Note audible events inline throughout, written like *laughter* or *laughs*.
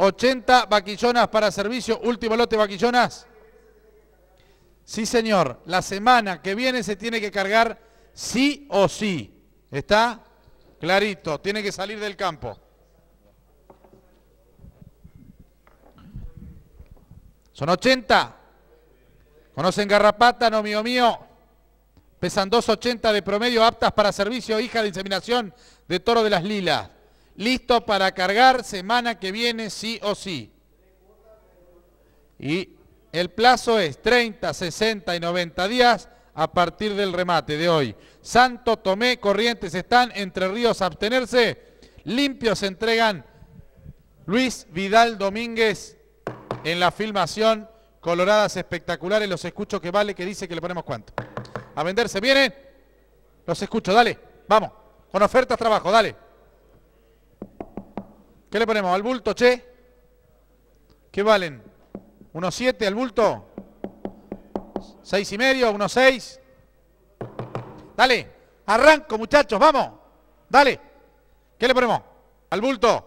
80 vaquillonas para servicio, último lote vaquillonas. Sí, señor, la semana que viene se tiene que cargar sí o sí. ¿Está? Clarito, tiene que salir del campo. Son 80. Conocen Garrapata, no mío mío. Pesan 2.80 de promedio, aptas para servicio, hija de inseminación de toro de las lilas listo para cargar semana que viene sí o sí. Y el plazo es 30, 60 y 90 días a partir del remate de hoy. Santo Tomé, Corrientes están, Entre Ríos abstenerse, limpios entregan Luis Vidal Domínguez en la filmación, coloradas espectaculares, los escucho que vale, que dice que le ponemos cuánto. A venderse, viene los escucho, dale, vamos, con ofertas trabajo, dale. ¿Qué le ponemos? ¿Al bulto, che? ¿Qué valen? ¿Unos siete al bulto? ¿Seis y medio? ¿Unos seis? Dale, arranco muchachos, vamos. Dale. ¿Qué le ponemos? Al bulto.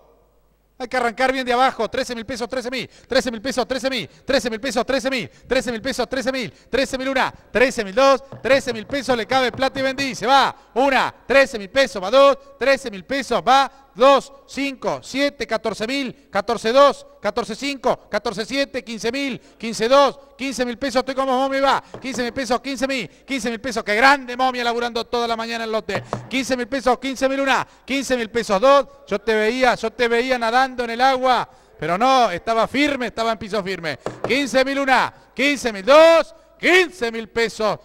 Hay que arrancar bien de abajo. 13 mil pesos, 13 mil. 13 mil pesos, 13 mil. 13 mil pesos, 13 mil. 13 mil pesos, 13 mil. 13 mil una. 13 mil dos. 13 mil pesos le cabe plata y vendí. Se va. Una. 13 mil pesos va dos. 13 mil pesos va 2, 5, 7, 14 mil, 14, 2, 14, 5, 14, 7, 15 mil, 15, 2, 15 mil pesos, estoy como momia va, 15 mil pesos, 15 mil, 15 mil pesos, qué grande momia laburando toda la mañana en el lote, 15 mil pesos, 15 mil una, 15 mil pesos dos, yo te veía, yo te veía nadando en el agua, pero no, estaba firme, estaba en piso firme, 15 mil una, 15 mil dos, 15 mil pesos,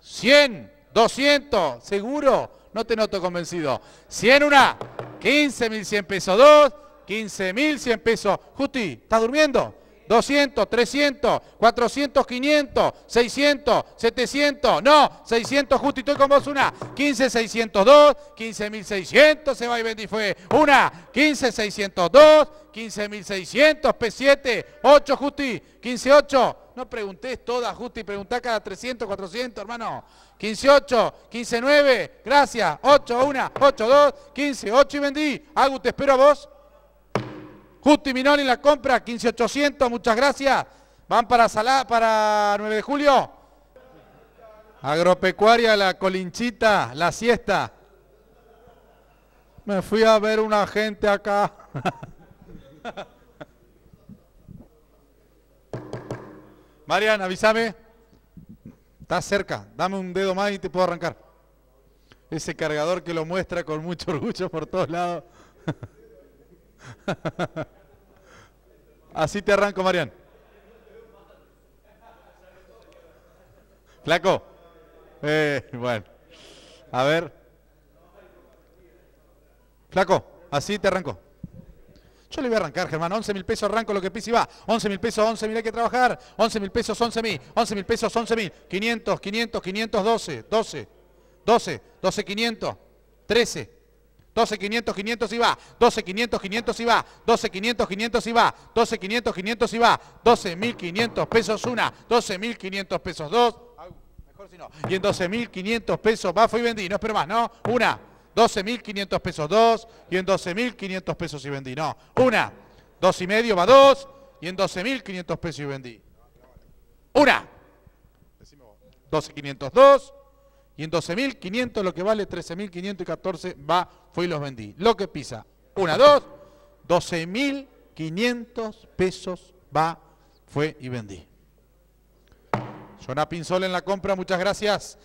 100, 200, seguro, no te noto convencido, 100 una, 15.100 pesos 2, 15.100 pesos. Justi, ¿estás durmiendo? 200, 300, 400, 500, 600, 700, no, 600, Justi, estoy con vos una, 15, 602, 15.600, se va y y fue, una, 15, 602, 15.600, P7, 8, justi, 15, 8, no preguntes todas, Justi, preguntá cada 300, 400, hermano. 15, 8, 15, 9, gracias. 8, 1, 8, 2, 15, 8 y vendí. Agus, te espero a vos. Justi, y Minoli la compra, 15800, muchas gracias. Van para Salá, para 9 de julio. Agropecuaria, la colinchita, la siesta. Me fui a ver una gente acá. *laughs* Marian, avísame. Estás cerca. Dame un dedo más y te puedo arrancar. Ese cargador que lo muestra con mucho orgullo por todos lados. Así te arranco, Marian. Flaco. Eh, bueno. A ver. Flaco, así te arranco. Yo le voy a arrancar, Germán. 11 mil pesos, arranco lo que pise y va. 11 mil pesos, 11 mil hay que trabajar. 11 mil pesos, 11 mil. 11 mil pesos, 11 mil. 500, 500, 500, 12, 12, 12, 12, 500, 13. 12, 500, 500 y va. 12, 500, 500 y va. 12, 500, 500 y va. 12, 500, 500 y va. 12, 500 pesos una. 12, 500 pesos dos. Mejor si no. Y en 12, 500 pesos va, fui y vendí. No espero más, ¿no? Una. 12.500 pesos dos y en 12.500 pesos y vendí. No, una, dos y medio va dos y en 12.500 pesos y vendí. Una, dos, y en 12.500 lo que vale 13.514 va, fue y los vendí. Lo que pisa, una, dos, 12.500 pesos va, fue y vendí. Sona Pinzol en la compra, muchas gracias.